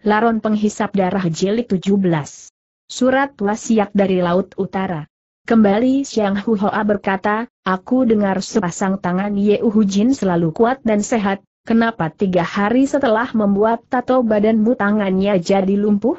Laron Penghisap Darah Jilid 17. Surat wasiat dari Laut Utara. Kembali Xiang Huhoa berkata, aku dengar sepasang tangan Ye Uhujin selalu kuat dan sehat, kenapa tiga hari setelah membuat tato badanmu tangannya jadi lumpuh?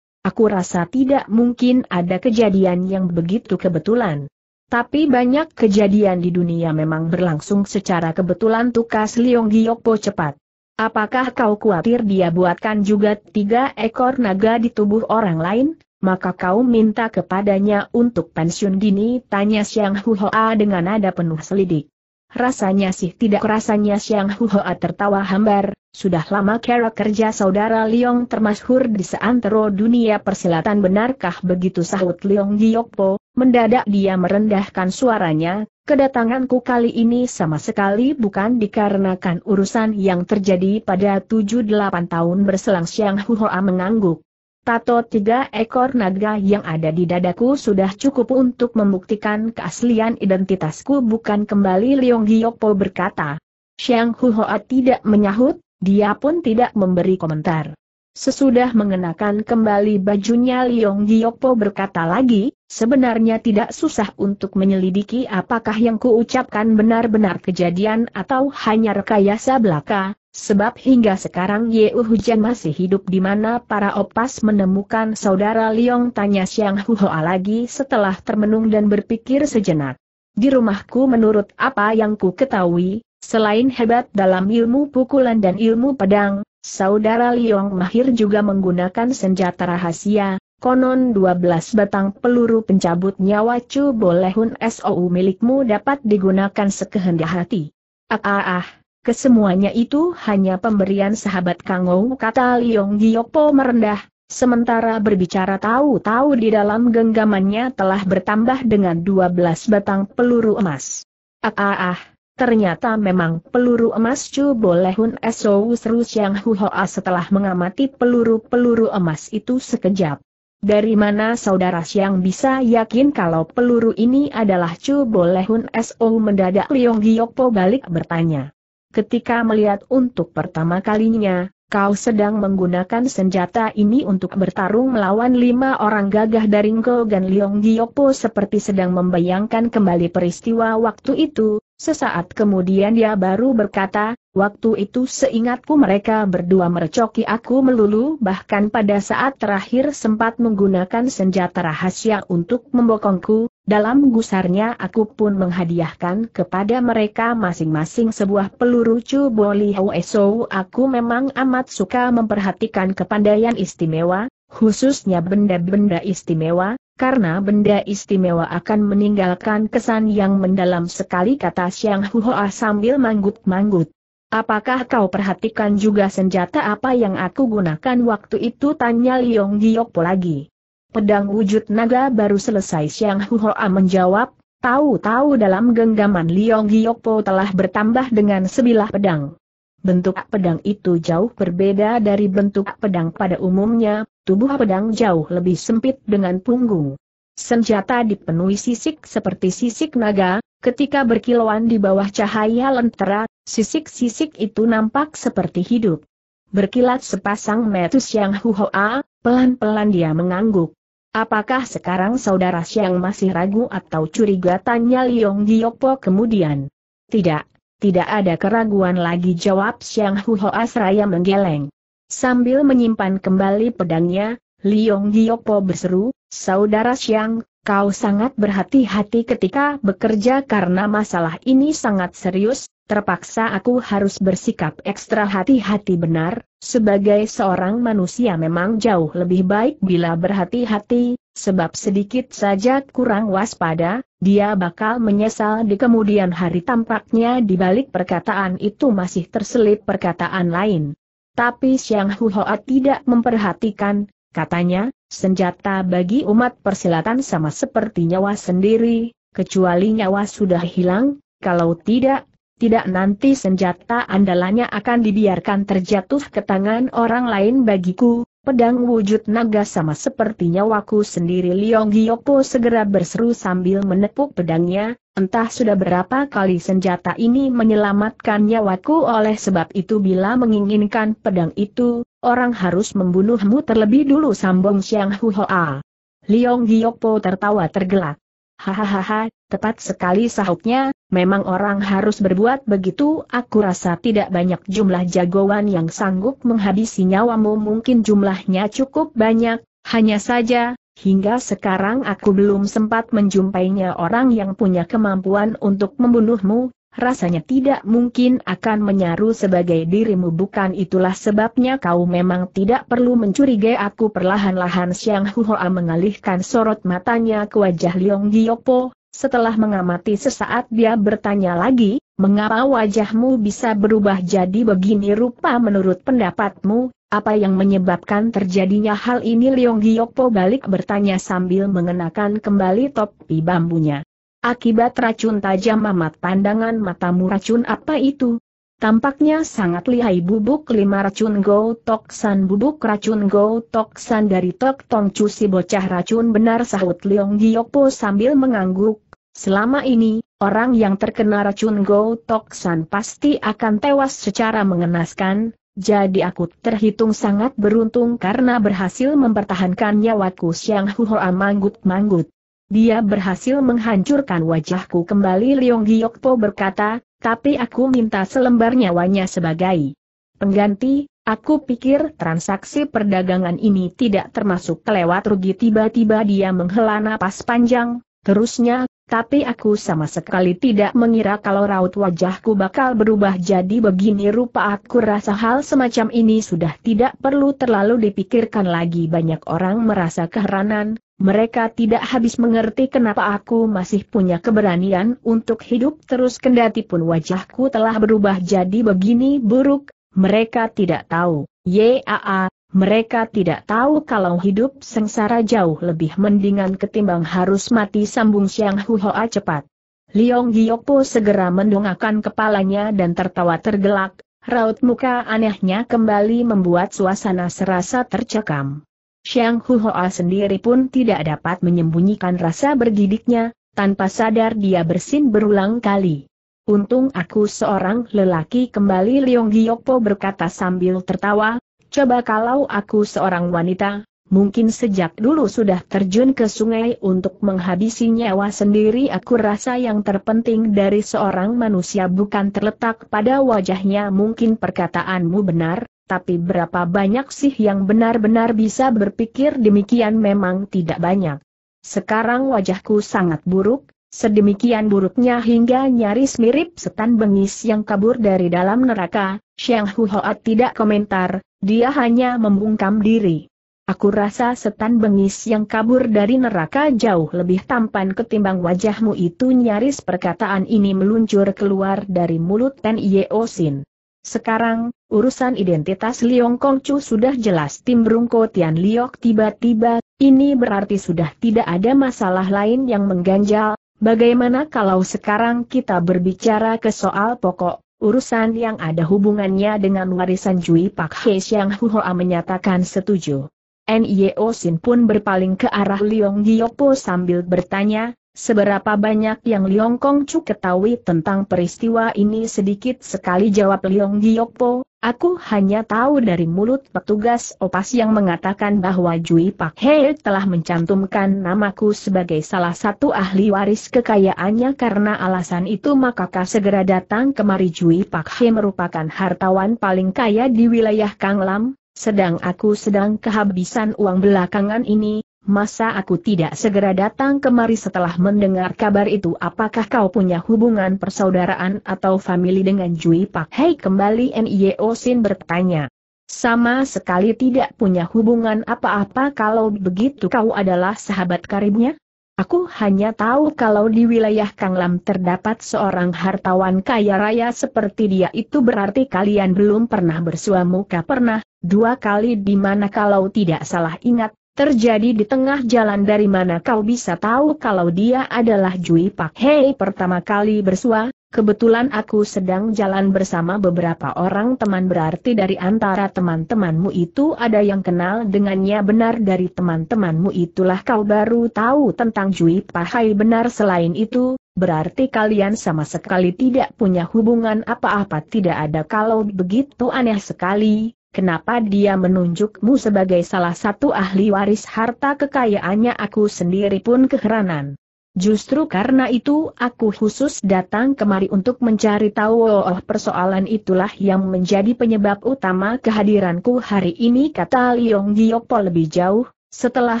Aku rasa tidak mungkin ada kejadian yang begitu kebetulan. Tapi banyak kejadian di dunia memang berlangsung secara kebetulan tukas Liong Giyokpo cepat. Apakah kau khawatir dia buatkan juga tiga ekor naga di tubuh orang lain? Maka kau minta kepadanya untuk pensiun dini, tanya Xiang Huhoa dengan nada penuh selidik. Rasanya sih tidak rasanya Xiang Huhoa tertawa hambar, sudah lama kera kerja saudara Liong termasyhur di seantero dunia persilatan benarkah begitu sahut Liong Giokpo, mendadak dia merendahkan suaranya, kedatanganku kali ini sama sekali bukan dikarenakan urusan yang terjadi pada 7-8 tahun berselang Siang Huhoa mengangguk. Tato tiga ekor naga yang ada di dadaku sudah cukup untuk membuktikan keaslian identitasku bukan kembali Liong Giokpo berkata. Siang Huhoa tidak menyahut, dia pun tidak memberi komentar. Sesudah mengenakan kembali bajunya Liong Giokpo berkata lagi, sebenarnya tidak susah untuk menyelidiki apakah yang kuucapkan benar-benar kejadian atau hanya rekayasa belaka, sebab hingga sekarang Ye Hujan masih hidup di mana para opas menemukan saudara Liong tanya Siang Huhoa lagi setelah termenung dan berpikir sejenak. Di rumahku menurut apa yang ku ketahui, Selain hebat dalam ilmu pukulan dan ilmu pedang, saudara Liong Mahir juga menggunakan senjata rahasia, konon 12 batang peluru pencabut nyawa Chu Bolehun SOU milikmu dapat digunakan sekehendak hati. Ah ah ah, kesemuanya itu hanya pemberian sahabat Kang Kangou kata Liong Giopo merendah, Sementara berbicara tahu-tahu di dalam genggamannya telah bertambah dengan 12 batang peluru emas. Ah ah ah, Ternyata memang peluru emas Chu Bolehun Sou yang Siang Huhoa setelah mengamati peluru-peluru emas itu sekejap. Dari mana saudara Siang bisa yakin kalau peluru ini adalah Chu Bolehun Sou mendadak Liong Giyokpo balik bertanya. Ketika melihat untuk pertama kalinya, kau sedang menggunakan senjata ini untuk bertarung melawan lima orang gagah dari Ngo Gan Liong seperti sedang membayangkan kembali peristiwa waktu itu, Sesaat kemudian dia baru berkata, waktu itu seingatku mereka berdua merecoki aku melulu bahkan pada saat terakhir sempat menggunakan senjata rahasia untuk membokongku, dalam gusarnya aku pun menghadiahkan kepada mereka masing-masing sebuah peluru cuboli hoeso aku memang amat suka memperhatikan kepandaian istimewa, khususnya benda-benda istimewa, karena benda istimewa akan meninggalkan kesan yang mendalam sekali kata Xiang Huoa sambil manggut-manggut. Apakah kau perhatikan juga senjata apa yang aku gunakan waktu itu tanya Liong Giokpo lagi. Pedang wujud naga baru selesai Xiang Huoa menjawab, tahu-tahu dalam genggaman Liong Giokpo telah bertambah dengan sebilah pedang. Bentuk pedang itu jauh berbeda dari bentuk pedang pada umumnya, tubuh pedang jauh lebih sempit dengan punggung. Senjata dipenuhi sisik seperti sisik naga, ketika berkilauan di bawah cahaya lentera, sisik-sisik itu nampak seperti hidup. Berkilat sepasang metus yang huhoa, pelan-pelan dia mengangguk. Apakah sekarang saudara Siang masih ragu atau curiga tanya Liong Giyopo kemudian? Tidak, tidak ada keraguan lagi jawab Siang Huhoa seraya menggeleng. Sambil menyimpan kembali pedangnya, Liong Giyokpo berseru, Saudara Xiang, kau sangat berhati-hati ketika bekerja karena masalah ini sangat serius, terpaksa aku harus bersikap ekstra hati-hati benar, sebagai seorang manusia memang jauh lebih baik bila berhati-hati, sebab sedikit saja kurang waspada, dia bakal menyesal di kemudian hari tampaknya di balik perkataan itu masih terselip perkataan lain. Tapi Xiang Huhoat tidak memperhatikan, katanya, senjata bagi umat persilatan sama seperti nyawa sendiri, kecuali nyawa sudah hilang, kalau tidak, tidak nanti senjata andalannya akan dibiarkan terjatuh ke tangan orang lain bagiku, Pedang wujud naga sama seperti nyawaku sendiri Liong Giyokpo segera berseru sambil menepuk pedangnya, entah sudah berapa kali senjata ini menyelamatkan nyawaku oleh sebab itu bila menginginkan pedang itu, orang harus membunuhmu terlebih dulu sambung Siang Huhoa. Liong Giyokpo tertawa tergelak. Hahaha, tepat sekali sahutnya, Memang orang harus berbuat begitu, aku rasa tidak banyak jumlah jagoan yang sanggup menghabisi nyawamu mungkin jumlahnya cukup banyak, hanya saja, hingga sekarang aku belum sempat menjumpainya orang yang punya kemampuan untuk membunuhmu, rasanya tidak mungkin akan menyaru sebagai dirimu bukan itulah sebabnya kau memang tidak perlu mencurigai aku perlahan-lahan Siang Huhoa mengalihkan sorot matanya ke wajah Leong Giyopo, setelah mengamati sesaat dia bertanya lagi, mengapa wajahmu bisa berubah jadi begini rupa menurut pendapatmu, apa yang menyebabkan terjadinya hal ini Leong Giyokpo balik bertanya sambil mengenakan kembali topi bambunya. Akibat racun tajam amat pandangan matamu racun apa itu, Tampaknya sangat lihai bubuk lima racun Go toksan bubuk racun Go toksan dari Tok Tong Chu si bocah racun benar sahut Leong sambil mengangguk. Selama ini, orang yang terkena racun Go toksan pasti akan tewas secara mengenaskan, jadi aku terhitung sangat beruntung karena berhasil mempertahankan nyawaku Siang Huhoa manggut-manggut. Dia berhasil menghancurkan wajahku kembali Leong Giokpo berkata, tapi aku minta selembar nyawanya sebagai pengganti, aku pikir transaksi perdagangan ini tidak termasuk kelewat rugi tiba-tiba dia menghela napas panjang, terusnya, tapi aku sama sekali tidak mengira kalau raut wajahku bakal berubah jadi begini rupa aku rasa hal semacam ini sudah tidak perlu terlalu dipikirkan lagi banyak orang merasa keheranan, mereka tidak habis mengerti kenapa aku masih punya keberanian untuk hidup terus kendati pun wajahku telah berubah jadi begini buruk, mereka tidak tahu, yaa, mereka tidak tahu kalau hidup sengsara jauh lebih mendingan ketimbang harus mati sambung Siang Huhoa cepat. Liong Giyokpo segera mendongakkan kepalanya dan tertawa tergelak, raut muka anehnya kembali membuat suasana serasa tercekam. Xiang Huoa sendiri pun tidak dapat menyembunyikan rasa bergidiknya, tanpa sadar dia bersin berulang kali. Untung aku seorang lelaki kembali Leong Giyokpo berkata sambil tertawa, coba kalau aku seorang wanita, mungkin sejak dulu sudah terjun ke sungai untuk menghabisi nyawa sendiri aku rasa yang terpenting dari seorang manusia bukan terletak pada wajahnya mungkin perkataanmu benar, tapi berapa banyak sih yang benar-benar bisa berpikir demikian memang tidak banyak. Sekarang wajahku sangat buruk, Sedemikian buruknya hingga nyaris mirip setan bengis yang kabur dari dalam neraka, Xiang Huhoat tidak komentar, dia hanya membungkam diri. Aku rasa setan bengis yang kabur dari neraka jauh lebih tampan ketimbang wajahmu itu nyaris perkataan ini meluncur keluar dari mulut Ten Yeo Sin. Sekarang, urusan identitas Liong Kongcu sudah jelas Tim Brungko Tian Liok tiba-tiba, ini berarti sudah tidak ada masalah lain yang mengganjal, bagaimana kalau sekarang kita berbicara ke soal pokok, urusan yang ada hubungannya dengan warisan Jui Pak He Xiang Huhoa menyatakan setuju. Nio Sin pun berpaling ke arah Liong Giopo sambil bertanya, Seberapa banyak yang Liong Chu ketahui tentang peristiwa ini sedikit sekali jawab Liong Giyokpo, aku hanya tahu dari mulut petugas opas yang mengatakan bahwa Jui Pak He telah mencantumkan namaku sebagai salah satu ahli waris kekayaannya karena alasan itu maka segera datang kemari Jui Pak He merupakan hartawan paling kaya di wilayah Kang Lam, sedang aku sedang kehabisan uang belakangan ini, masa aku tidak segera datang kemari setelah mendengar kabar itu apakah kau punya hubungan persaudaraan atau family dengan Jui Pak Hei kembali Nio Sin bertanya. Sama sekali tidak punya hubungan apa-apa kalau begitu kau adalah sahabat karibnya? Aku hanya tahu kalau di wilayah Kang Lam terdapat seorang hartawan kaya raya seperti dia itu berarti kalian belum pernah bersuamuka pernah, dua kali di mana kalau tidak salah ingat, terjadi di tengah jalan dari mana kau bisa tahu kalau dia adalah Jui Pak Hei pertama kali bersua, kebetulan aku sedang jalan bersama beberapa orang teman berarti dari antara teman-temanmu itu ada yang kenal dengannya benar dari teman-temanmu itulah kau baru tahu tentang Jui Pak Hei benar selain itu, berarti kalian sama sekali tidak punya hubungan apa-apa tidak ada kalau begitu aneh sekali, kenapa dia menunjukmu sebagai salah satu ahli waris harta kekayaannya aku sendiri pun keheranan. Justru karena itu aku khusus datang kemari untuk mencari tahu oh, persoalan itulah yang menjadi penyebab utama kehadiranku hari ini kata Liong Giokpo lebih jauh, setelah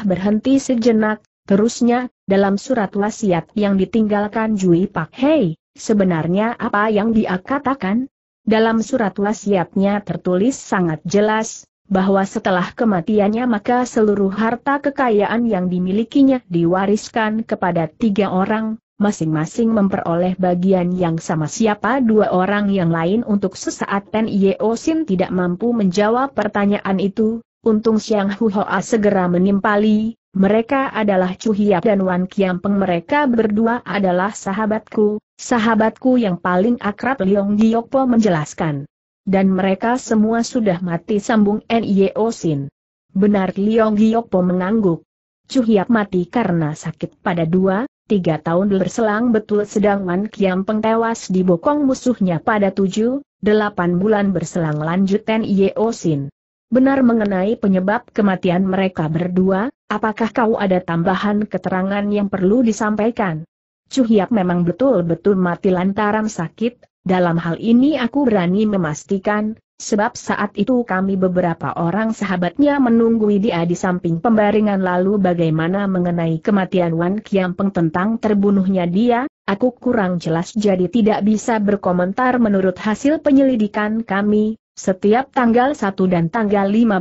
berhenti sejenak, terusnya, dalam surat wasiat yang ditinggalkan Jui Pak Hei, sebenarnya apa yang dia katakan? Dalam surat wasiatnya tertulis sangat jelas, bahwa setelah kematiannya maka seluruh harta kekayaan yang dimilikinya diwariskan kepada tiga orang, masing-masing memperoleh bagian yang sama siapa dua orang yang lain untuk sesaat Pen Yeo tidak mampu menjawab pertanyaan itu, Untung Siang a segera menimpali, mereka adalah Chu Hiap dan Wan Kiampeng mereka berdua adalah sahabatku, sahabatku yang paling akrab Leong Giokpo menjelaskan. Dan mereka semua sudah mati sambung N.I.O. Sin. Benar Leong Giokpo mengangguk. Chu Hiap mati karena sakit pada dua, tiga tahun berselang betul sedang Wan Kiampeng tewas bokong musuhnya pada tujuh, delapan bulan berselang lanjut N.I.O. Sin benar mengenai penyebab kematian mereka berdua, apakah kau ada tambahan keterangan yang perlu disampaikan? Cuhiap memang betul-betul mati lantaran sakit, dalam hal ini aku berani memastikan, sebab saat itu kami beberapa orang sahabatnya menunggui dia di samping pembaringan lalu bagaimana mengenai kematian Wan Kiampeng tentang terbunuhnya dia, Aku kurang jelas jadi tidak bisa berkomentar menurut hasil penyelidikan kami, setiap tanggal 1 dan tanggal 15,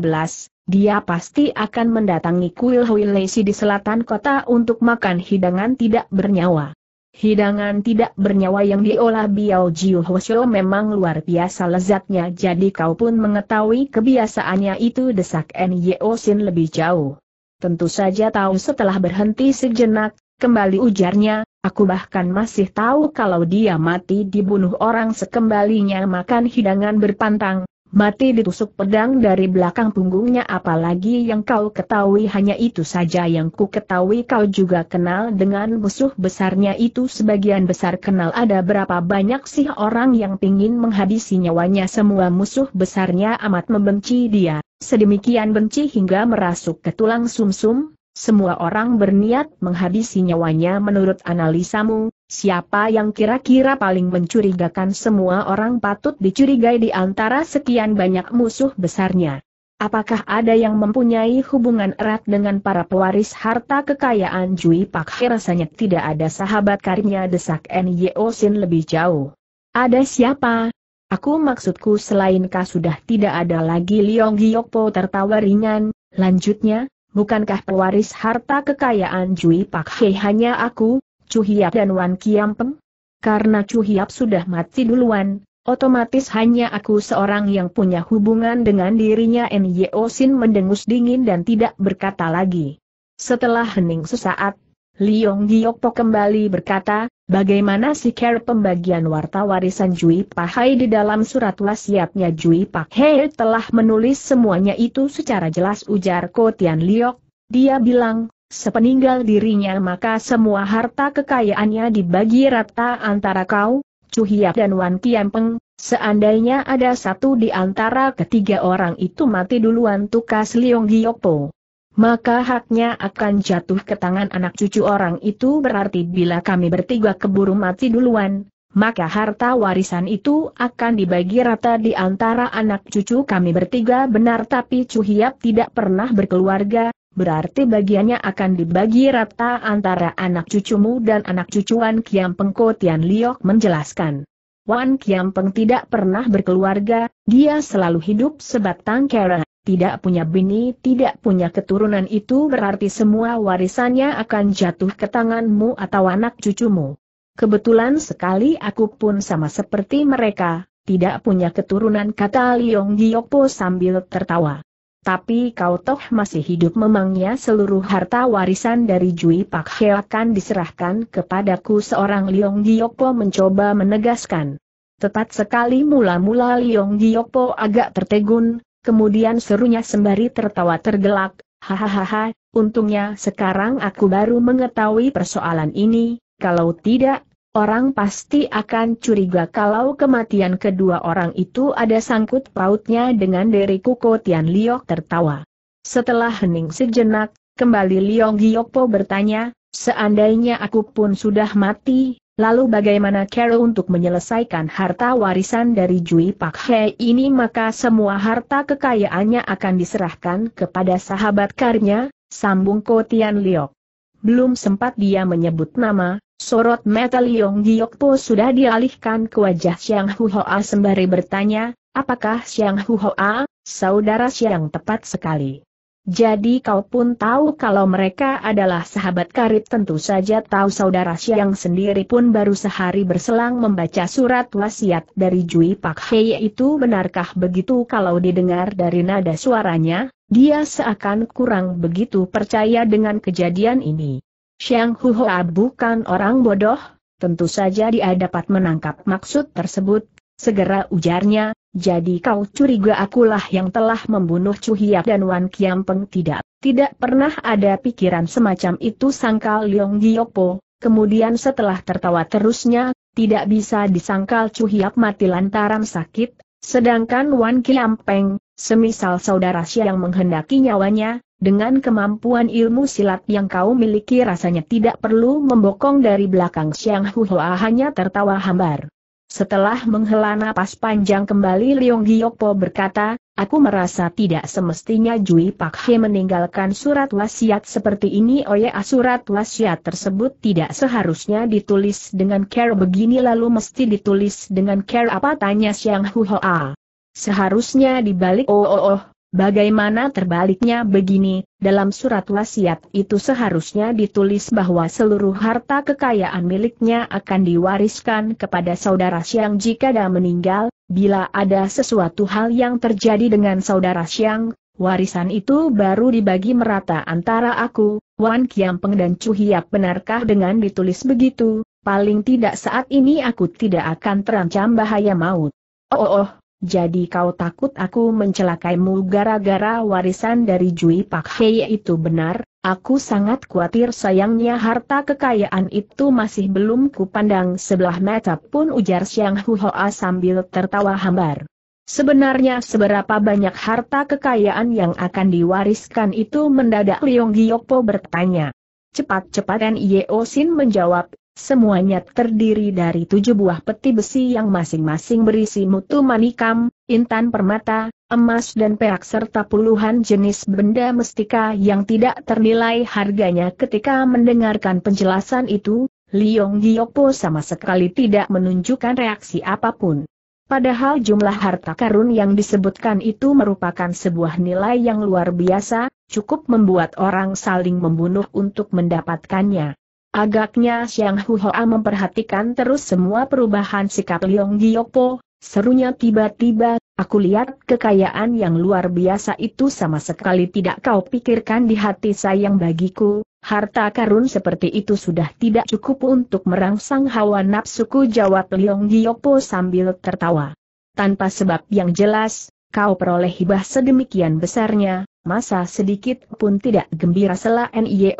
dia pasti akan mendatangi kuil Huilesi di selatan kota untuk makan hidangan tidak bernyawa. Hidangan tidak bernyawa yang diolah Biao Jiu Hwasyo memang luar biasa lezatnya jadi kau pun mengetahui kebiasaannya itu desak Nyo Sin lebih jauh. Tentu saja tahu setelah berhenti sejenak, kembali ujarnya, Aku bahkan masih tahu kalau dia mati dibunuh orang sekembalinya makan hidangan berpantang, mati ditusuk pedang dari belakang punggungnya apalagi yang kau ketahui hanya itu saja yang ku ketahui kau juga kenal dengan musuh besarnya itu sebagian besar kenal ada berapa banyak sih orang yang ingin menghabisi nyawanya semua musuh besarnya amat membenci dia, sedemikian benci hingga merasuk ke tulang sumsum, -sum, semua orang berniat menghabisi nyawanya menurut analisamu, siapa yang kira-kira paling mencurigakan semua orang patut dicurigai di antara sekian banyak musuh besarnya. Apakah ada yang mempunyai hubungan erat dengan para pewaris harta kekayaan Jui He rasanya tidak ada sahabat karinya. desak Nyo Sin lebih jauh. Ada siapa? Aku maksudku selain kah sudah tidak ada lagi Leong Giyokpo tertawa ringan, lanjutnya, bukankah pewaris harta kekayaan Jui Pak He hanya aku, Chu Hiap dan Wan Kiam Peng? Karena Chu Hiap sudah mati duluan, otomatis hanya aku seorang yang punya hubungan dengan dirinya Nyo Sin mendengus dingin dan tidak berkata lagi. Setelah hening sesaat, Liong Giokpo kembali berkata, Bagaimana sikir pembagian warta warisan Jui Hai di dalam surat wasiatnya Jui Hai telah menulis semuanya itu secara jelas ujar Kotian Liok, dia bilang, sepeninggal dirinya maka semua harta kekayaannya dibagi rata antara kau, Chu Hiap dan Wan Kiampeng, seandainya ada satu di antara ketiga orang itu mati duluan tukas Liong Giyokpo maka haknya akan jatuh ke tangan anak cucu orang itu berarti bila kami bertiga keburu mati duluan, maka harta warisan itu akan dibagi rata di antara anak cucu kami bertiga benar tapi Cuhiap tidak pernah berkeluarga, berarti bagiannya akan dibagi rata antara anak cucumu dan anak cucuan Kiam Pengko Tian Liok menjelaskan. Wan Kiam Peng tidak pernah berkeluarga, dia selalu hidup sebatang kera tidak punya bini, tidak punya keturunan itu berarti semua warisannya akan jatuh ke tanganmu atau anak cucumu. Kebetulan sekali aku pun sama seperti mereka, tidak punya keturunan kata Liong Giopo sambil tertawa. Tapi kau toh masih hidup memangnya seluruh harta warisan dari Jui Pak He akan diserahkan kepadaku seorang Liong Giopo mencoba menegaskan. Tepat sekali mula-mula Liong Giopo agak tertegun, Kemudian serunya sembari tertawa tergelak, hahaha, untungnya sekarang aku baru mengetahui persoalan ini, kalau tidak, orang pasti akan curiga kalau kematian kedua orang itu ada sangkut pautnya dengan diriku Kotian Liok tertawa. Setelah hening sejenak, kembali Liong Giyokpo bertanya, seandainya aku pun sudah mati, Lalu bagaimana Carol untuk menyelesaikan harta warisan dari Jui Pak He ini maka semua harta kekayaannya akan diserahkan kepada sahabat karnya, sambung Tian Liok. Belum sempat dia menyebut nama, sorot mata Liong Po sudah dialihkan ke wajah Xiang Huhoa sembari bertanya, apakah Xiang Huhoa, saudara Xiang tepat sekali. Jadi kau pun tahu kalau mereka adalah sahabat karib tentu saja tahu saudara siang sendiri pun baru sehari berselang membaca surat wasiat dari Jui Pak Hei itu benarkah begitu kalau didengar dari nada suaranya, dia seakan kurang begitu percaya dengan kejadian ini. Xiang Huhoa bukan orang bodoh, tentu saja dia dapat menangkap maksud tersebut, Segera ujarnya, jadi kau curiga akulah yang telah membunuh Chu Hiap dan Wan Kiam Peng tidak. Tidak pernah ada pikiran semacam itu sangkal Leong Giopo, kemudian setelah tertawa terusnya, tidak bisa disangkal Chu Hiap mati lantaran sakit, sedangkan Wan Kiam Peng, semisal saudara yang menghendaki nyawanya, dengan kemampuan ilmu silat yang kau miliki rasanya tidak perlu membokong dari belakang Xiang Huhua hanya tertawa hambar. Setelah menghela napas panjang kembali Leong Giyokpo berkata, Aku merasa tidak semestinya Jui Pak He meninggalkan surat wasiat seperti ini Oya oh surat wasiat tersebut tidak seharusnya ditulis dengan care begini lalu mesti ditulis dengan care apa tanya Siang Hoa. Seharusnya dibalik oh oh oh, Bagaimana terbaliknya begini, dalam surat wasiat itu seharusnya ditulis bahwa seluruh harta kekayaan miliknya akan diwariskan kepada saudara Siang jika dia meninggal, bila ada sesuatu hal yang terjadi dengan saudara Siang, warisan itu baru dibagi merata antara aku, Wan Kiampeng dan Chu Hiap benarkah dengan ditulis begitu, paling tidak saat ini aku tidak akan terancam bahaya maut. Oh, oh, oh jadi kau takut aku mencelakaimu gara-gara warisan dari Jui Pak Hei itu benar, aku sangat khawatir sayangnya harta kekayaan itu masih belum kupandang sebelah mata pun ujar Siang Huhoa sambil tertawa hambar. Sebenarnya seberapa banyak harta kekayaan yang akan diwariskan itu mendadak Leong Giyokpo bertanya. Cepat-cepat Nio Sin menjawab, Semuanya terdiri dari tujuh buah peti besi yang masing-masing berisi mutu manikam, intan permata, emas dan perak serta puluhan jenis benda mestika yang tidak ternilai harganya ketika mendengarkan penjelasan itu, Liong Giyokpo sama sekali tidak menunjukkan reaksi apapun. Padahal jumlah harta karun yang disebutkan itu merupakan sebuah nilai yang luar biasa, cukup membuat orang saling membunuh untuk mendapatkannya. Agaknya Xiang Huoa memperhatikan terus semua perubahan sikap Leong Giyopo, serunya tiba-tiba, aku lihat kekayaan yang luar biasa itu sama sekali tidak kau pikirkan di hati sayang bagiku, harta karun seperti itu sudah tidak cukup untuk merangsang hawa nafsuku jawab Leong Giyopo sambil tertawa. Tanpa sebab yang jelas, kau peroleh hibah sedemikian besarnya, masa sedikit pun tidak gembira sela Nio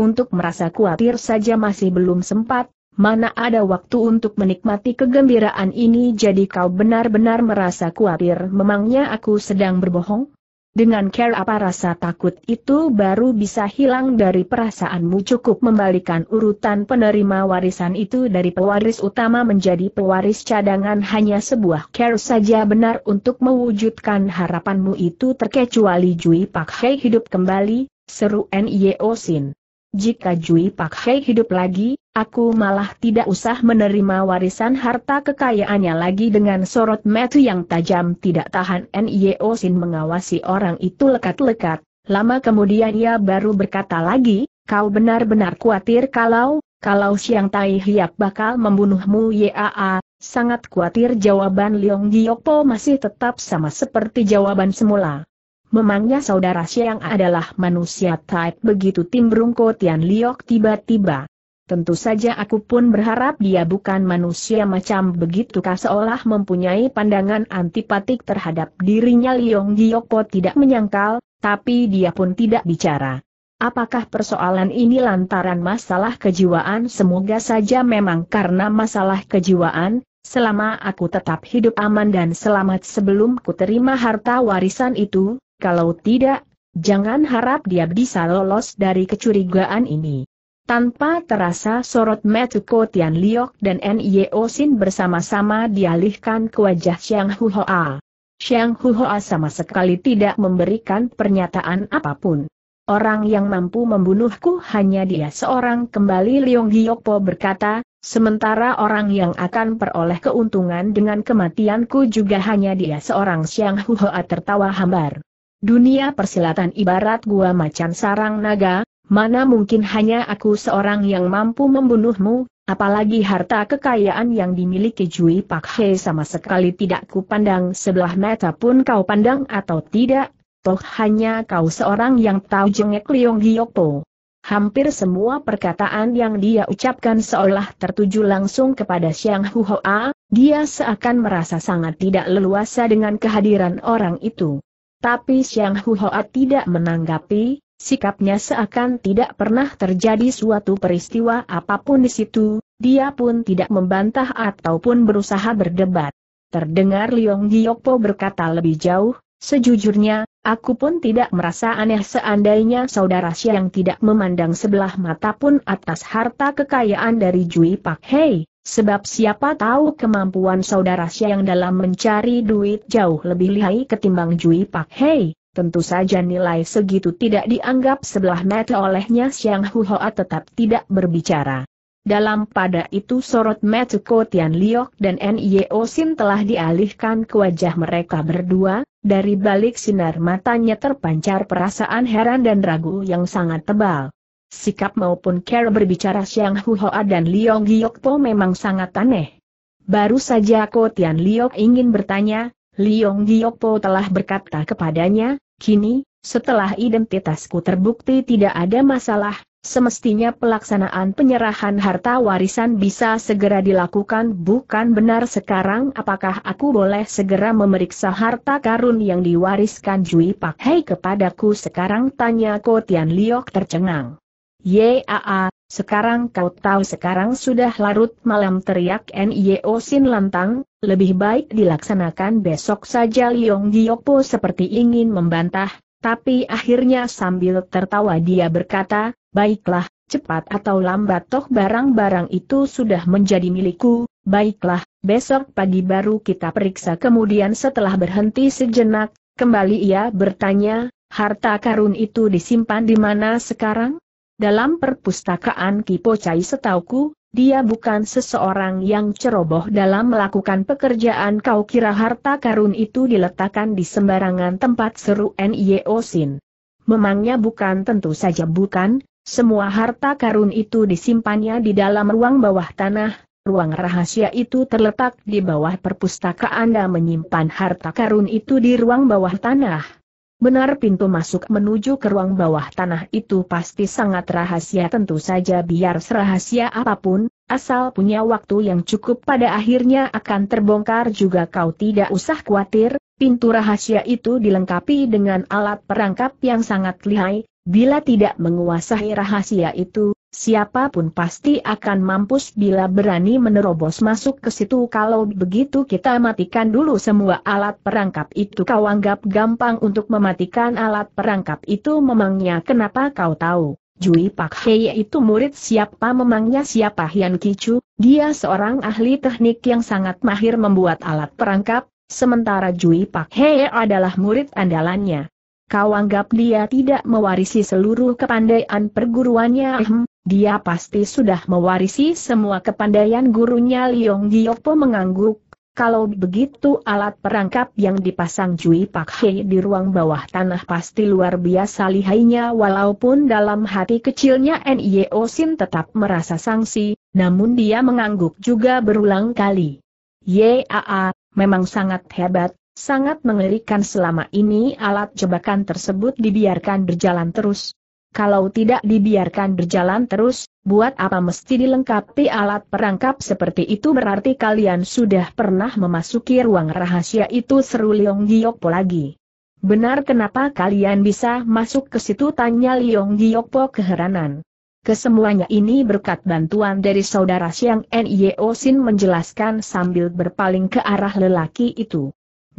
untuk merasa khawatir saja masih belum sempat, mana ada waktu untuk menikmati kegembiraan ini jadi kau benar-benar merasa khawatir memangnya aku sedang berbohong? Dengan care apa rasa takut itu baru bisa hilang dari perasaanmu cukup membalikan urutan penerima warisan itu dari pewaris utama menjadi pewaris cadangan hanya sebuah care saja benar untuk mewujudkan harapanmu itu terkecuali Jui Pak Hei hidup kembali, seru Nio Sin. Jika Jui Pak Hei hidup lagi, aku malah tidak usah menerima warisan harta kekayaannya lagi dengan sorot metu yang tajam tidak tahan Nio Sin mengawasi orang itu lekat-lekat. Lama kemudian ia baru berkata lagi, kau benar-benar khawatir kalau, kalau Siang Tai Hiap bakal membunuhmu Yaa, sangat khawatir jawaban Leong Giyokpo masih tetap sama seperti jawaban semula. Memangnya saudara Siang adalah manusia taib begitu timbrung Ko Tian Liok tiba-tiba. Tentu saja aku pun berharap dia bukan manusia macam begitu kah seolah mempunyai pandangan antipatik terhadap dirinya Liong Giokpo tidak menyangkal, tapi dia pun tidak bicara. Apakah persoalan ini lantaran masalah kejiwaan? Semoga saja memang karena masalah kejiwaan, selama aku tetap hidup aman dan selamat sebelum ku terima harta warisan itu, kalau tidak, jangan harap dia bisa lolos dari kecurigaan ini. Tanpa terasa sorot Metuko Tian Liok dan N.Y.O. Sin bersama-sama dialihkan ke wajah Xiang Huhoa. Xiang Huhoa sama sekali tidak memberikan pernyataan apapun. Orang yang mampu membunuhku hanya dia seorang kembali Liong Giyokpo berkata, sementara orang yang akan peroleh keuntungan dengan kematianku juga hanya dia seorang Xiang Huhoa tertawa hambar. Dunia persilatan ibarat gua macan sarang naga, mana mungkin hanya aku seorang yang mampu membunuhmu, apalagi harta kekayaan yang dimiliki Jui Pak He sama sekali tidak kupandang sebelah mata pun kau pandang atau tidak, toh hanya kau seorang yang tahu jengek Liong Giyokpo. Hampir semua perkataan yang dia ucapkan seolah tertuju langsung kepada Xiang Huhoa, dia seakan merasa sangat tidak leluasa dengan kehadiran orang itu. Tapi siang Huoa tidak menanggapi, sikapnya seakan tidak pernah terjadi suatu peristiwa apapun di situ, dia pun tidak membantah ataupun berusaha berdebat. Terdengar Liong Giokpo berkata lebih jauh, sejujurnya, aku pun tidak merasa aneh seandainya saudara siang tidak memandang sebelah mata pun atas harta kekayaan dari Jui Pak Hei. Sebab siapa tahu kemampuan saudara yang dalam mencari duit jauh lebih lihai ketimbang Jui Pak Hei. Tentu saja nilai segitu tidak dianggap sebelah mata olehnya Siang Hoa tetap tidak berbicara. Dalam pada itu sorot mata Ko Tian Liok dan N.I.O. Sin telah dialihkan ke wajah mereka berdua, dari balik sinar matanya terpancar perasaan heran dan ragu yang sangat tebal. Sikap maupun cara berbicara Xiang Huoa dan Liong Giokpo memang sangat aneh. Baru saja Ko Tian Liok ingin bertanya, Liong Giokpo telah berkata kepadanya, kini, setelah identitasku terbukti tidak ada masalah, semestinya pelaksanaan penyerahan harta warisan bisa segera dilakukan bukan benar sekarang apakah aku boleh segera memeriksa harta karun yang diwariskan Jui Pak Hei kepadaku sekarang tanya Ko Tian Liok tercengang. Yaa, sekarang kau tahu sekarang sudah larut malam teriak Nio Sin lantang, lebih baik dilaksanakan besok saja Liong Giopo seperti ingin membantah, tapi akhirnya sambil tertawa dia berkata, baiklah, cepat atau lambat toh barang-barang itu sudah menjadi milikku, baiklah, besok pagi baru kita periksa kemudian setelah berhenti sejenak, kembali ia bertanya, harta karun itu disimpan di mana sekarang? Dalam perpustakaan Kipocai Chai setauku, dia bukan seseorang yang ceroboh dalam melakukan pekerjaan kau kira harta karun itu diletakkan di sembarangan tempat seru N.I.O. Sin. Memangnya bukan tentu saja bukan, semua harta karun itu disimpannya di dalam ruang bawah tanah, ruang rahasia itu terletak di bawah perpustakaan dan menyimpan harta karun itu di ruang bawah tanah. Benar pintu masuk menuju ke ruang bawah tanah itu pasti sangat rahasia tentu saja biar serahasia apapun, asal punya waktu yang cukup pada akhirnya akan terbongkar juga kau tidak usah khawatir, pintu rahasia itu dilengkapi dengan alat perangkap yang sangat lihai, bila tidak menguasai rahasia itu, siapapun pasti akan mampus bila berani menerobos masuk ke situ kalau begitu kita matikan dulu semua alat perangkap itu kau anggap gampang untuk mematikan alat perangkap itu memangnya kenapa kau tahu? Jui Pak Hei itu murid siapa memangnya siapa Hian Kicu, dia seorang ahli teknik yang sangat mahir membuat alat perangkap, sementara Jui Pak Hei adalah murid andalannya. Kau anggap dia tidak mewarisi seluruh kepandaian perguruannya ahem, dia pasti sudah mewarisi semua kepandaian gurunya Liong Giopo mengangguk. Kalau begitu alat perangkap yang dipasang Jui Pak Hei di ruang bawah tanah pasti luar biasa lihainya walaupun dalam hati kecilnya N.I.O. Sin tetap merasa sangsi, namun dia mengangguk juga berulang kali. Yaa, memang sangat hebat, sangat mengerikan selama ini alat jebakan tersebut dibiarkan berjalan terus, kalau tidak dibiarkan berjalan terus, buat apa mesti dilengkapi alat perangkap seperti itu berarti kalian sudah pernah memasuki ruang rahasia itu seru Leong Giokpo lagi. Benar kenapa kalian bisa masuk ke situ tanya Leong Giokpo keheranan. Kesemuanya ini berkat bantuan dari saudara Siang Nio Sin menjelaskan sambil berpaling ke arah lelaki itu.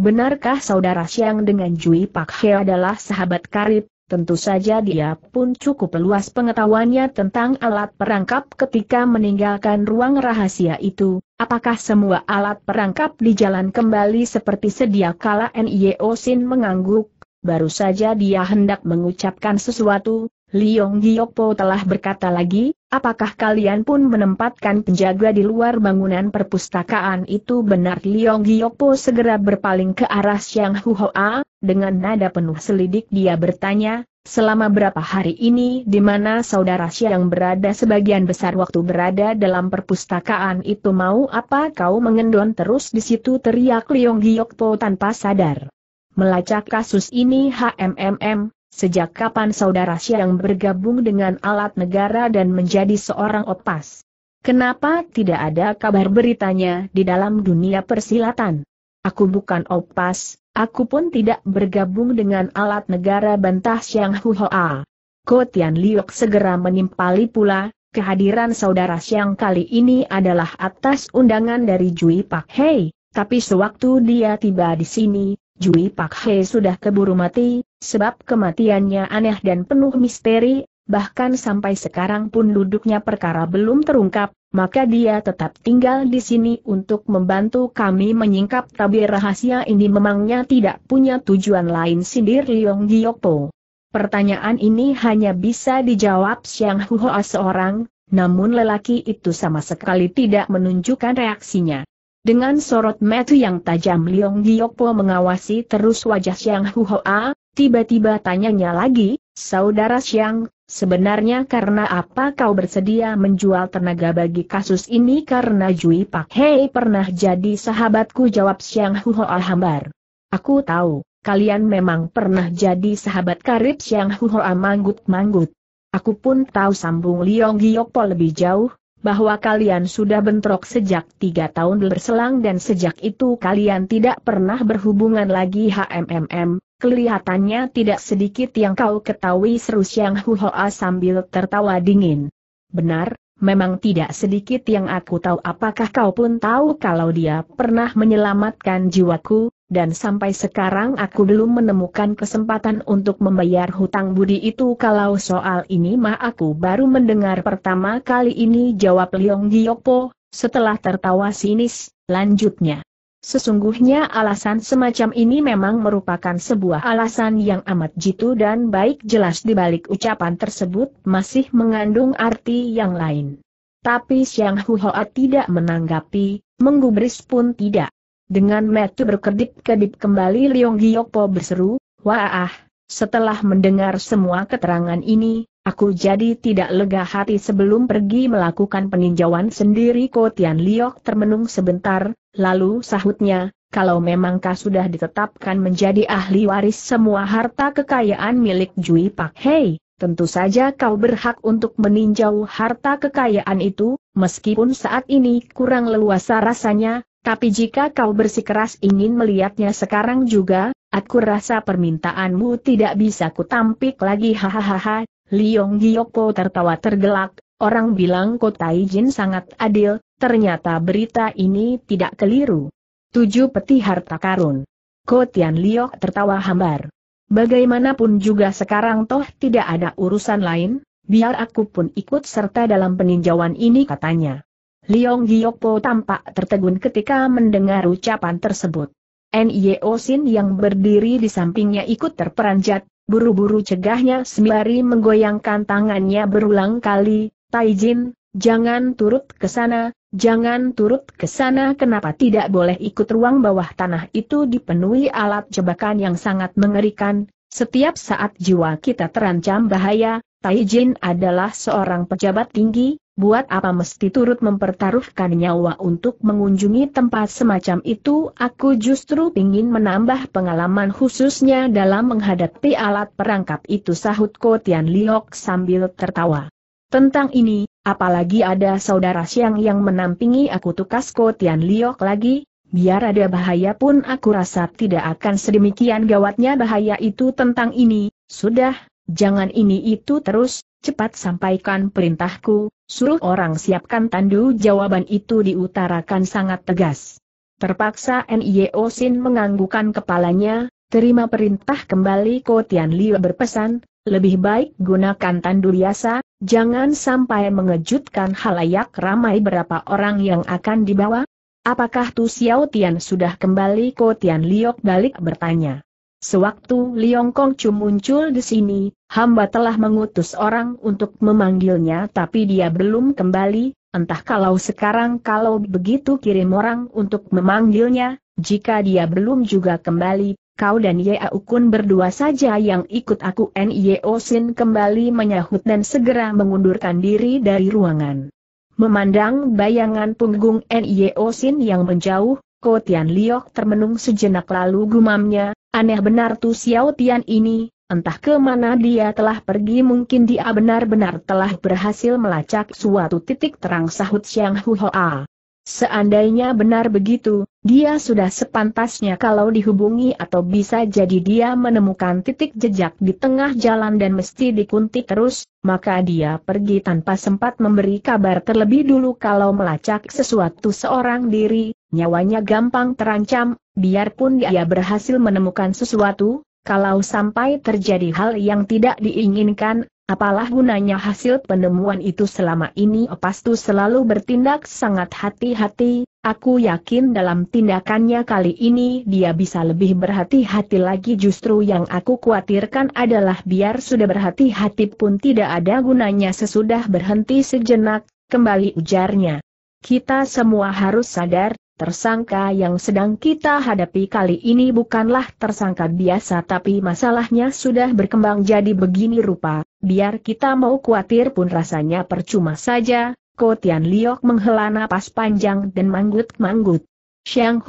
Benarkah saudara Siang dengan Jui Pak He adalah sahabat karib, Tentu saja dia pun cukup luas pengetahuannya tentang alat perangkap ketika meninggalkan ruang rahasia itu. Apakah semua alat perangkap di jalan kembali seperti sedia kala N.I.O. Sin mengangguk? Baru saja dia hendak mengucapkan sesuatu, Liong Giyokpo telah berkata lagi, Apakah kalian pun menempatkan penjaga di luar bangunan perpustakaan itu benar Liong Giopo segera berpaling ke arah Siang Huhoa, dengan nada penuh selidik dia bertanya, selama berapa hari ini di mana saudara Siang berada sebagian besar waktu berada dalam perpustakaan itu mau apa kau mengendon terus di situ teriak Liong Giopo tanpa sadar. Melacak kasus ini HMMM, Sejak kapan saudara Siang bergabung dengan alat negara dan menjadi seorang opas? Kenapa tidak ada kabar beritanya di dalam dunia persilatan? Aku bukan opas, aku pun tidak bergabung dengan alat negara bantah Siang Huhoa. Ko Tian Liok segera menimpali pula, kehadiran saudara Siang kali ini adalah atas undangan dari Jui Pak Hei, tapi sewaktu dia tiba di sini, Jui Pak He sudah keburu mati, sebab kematiannya aneh dan penuh misteri, bahkan sampai sekarang pun duduknya perkara belum terungkap, maka dia tetap tinggal di sini untuk membantu kami menyingkap tabir rahasia ini memangnya tidak punya tujuan lain sindir Liong Giyokpo. Pertanyaan ini hanya bisa dijawab Siang Huhoa seorang, namun lelaki itu sama sekali tidak menunjukkan reaksinya. Dengan sorot mata yang tajam Liong Giyokpo mengawasi terus wajah Xiang Huhoa, tiba-tiba tanyanya lagi, Saudara Xiang, sebenarnya karena apa kau bersedia menjual tenaga bagi kasus ini karena Jui Pak Hei pernah jadi sahabatku jawab Xiang Huhoa hambar. Aku tahu, kalian memang pernah jadi sahabat karib Xiang Huhoa manggut-manggut. Aku pun tahu sambung Liong Giyokpo lebih jauh, bahwa kalian sudah bentrok sejak tiga tahun berselang dan sejak itu kalian tidak pernah berhubungan lagi HMMM, kelihatannya tidak sedikit yang kau ketahui seru Siang Huhoa sambil tertawa dingin. Benar, memang tidak sedikit yang aku tahu apakah kau pun tahu kalau dia pernah menyelamatkan jiwaku, dan sampai sekarang aku belum menemukan kesempatan untuk membayar hutang budi itu kalau soal ini mah aku baru mendengar pertama kali ini jawab Leong Giyokpo, setelah tertawa sinis, lanjutnya. Sesungguhnya alasan semacam ini memang merupakan sebuah alasan yang amat jitu dan baik jelas dibalik ucapan tersebut masih mengandung arti yang lain. Tapi Xiang Huoa tidak menanggapi, menggubris pun tidak dengan metu berkedip-kedip kembali Leong Giyokpo berseru, Wah, setelah mendengar semua keterangan ini, aku jadi tidak lega hati sebelum pergi melakukan peninjauan sendiri Tian Liok termenung sebentar, lalu sahutnya, kalau memang kau sudah ditetapkan menjadi ahli waris semua harta kekayaan milik Jui Pak Hei, tentu saja kau berhak untuk meninjau harta kekayaan itu, meskipun saat ini kurang leluasa rasanya, tapi jika kau bersikeras ingin melihatnya sekarang juga, aku rasa permintaanmu tidak bisa kutampik lagi hahaha. Liong Giyokpo tertawa tergelak, orang bilang kota izin sangat adil, ternyata berita ini tidak keliru. Tujuh peti harta karun. Kotian Liok tertawa hambar. Bagaimanapun juga sekarang toh tidak ada urusan lain, biar aku pun ikut serta dalam peninjauan ini katanya. Liong Giopo tampak tertegun ketika mendengar ucapan tersebut. Nio Sin yang berdiri di sampingnya ikut terperanjat, buru-buru cegahnya sembari menggoyangkan tangannya berulang kali, Taijin, jangan turut ke sana, jangan turut ke sana kenapa tidak boleh ikut ruang bawah tanah itu dipenuhi alat jebakan yang sangat mengerikan, setiap saat jiwa kita terancam bahaya, Taijin adalah seorang pejabat tinggi, buat apa mesti turut mempertaruhkan nyawa untuk mengunjungi tempat semacam itu aku justru ingin menambah pengalaman khususnya dalam menghadapi alat perangkap itu sahut Kotian Liok sambil tertawa. Tentang ini, apalagi ada saudara Siang yang menampingi aku tukas Kotian Liok lagi, biar ada bahaya pun aku rasa tidak akan sedemikian gawatnya bahaya itu tentang ini, sudah, jangan ini itu terus, cepat sampaikan perintahku, suruh orang siapkan tandu jawaban itu diutarakan sangat tegas. Terpaksa N.I.O. Sin menganggukan kepalanya, terima perintah kembali Kotian Liu berpesan, lebih baik gunakan tandu biasa, jangan sampai mengejutkan halayak ramai berapa orang yang akan dibawa. Apakah Tu Xiao Tian sudah kembali Kotian Liok balik bertanya. Sewaktu Liong Chu muncul di sini, hamba telah mengutus orang untuk memanggilnya tapi dia belum kembali, entah kalau sekarang kalau begitu kirim orang untuk memanggilnya, jika dia belum juga kembali, kau dan Ye Kun berdua saja yang ikut aku Nio Sin kembali menyahut dan segera mengundurkan diri dari ruangan. Memandang bayangan punggung Nio Sin yang menjauh, Kotian Liok termenung sejenak lalu gumamnya, Aneh benar Tu Xiao Tian ini, entah ke mana dia telah pergi mungkin dia benar-benar telah berhasil melacak suatu titik terang sahut Xiang Hu Hoa. Seandainya benar begitu, dia sudah sepantasnya kalau dihubungi atau bisa jadi dia menemukan titik jejak di tengah jalan dan mesti dikunti terus, maka dia pergi tanpa sempat memberi kabar terlebih dulu kalau melacak sesuatu seorang diri, nyawanya gampang terancam, Biarpun dia berhasil menemukan sesuatu, kalau sampai terjadi hal yang tidak diinginkan, apalah gunanya hasil penemuan itu selama ini Opastu selalu bertindak sangat hati-hati, aku yakin dalam tindakannya kali ini dia bisa lebih berhati-hati lagi justru yang aku khawatirkan adalah biar sudah berhati-hati pun tidak ada gunanya sesudah berhenti sejenak, kembali ujarnya. Kita semua harus sadar, Tersangka yang sedang kita hadapi kali ini bukanlah tersangka biasa tapi masalahnya sudah berkembang jadi begini rupa, biar kita mau khawatir pun rasanya percuma saja, Kotian Liok menghela napas panjang dan manggut-manggut. Xiang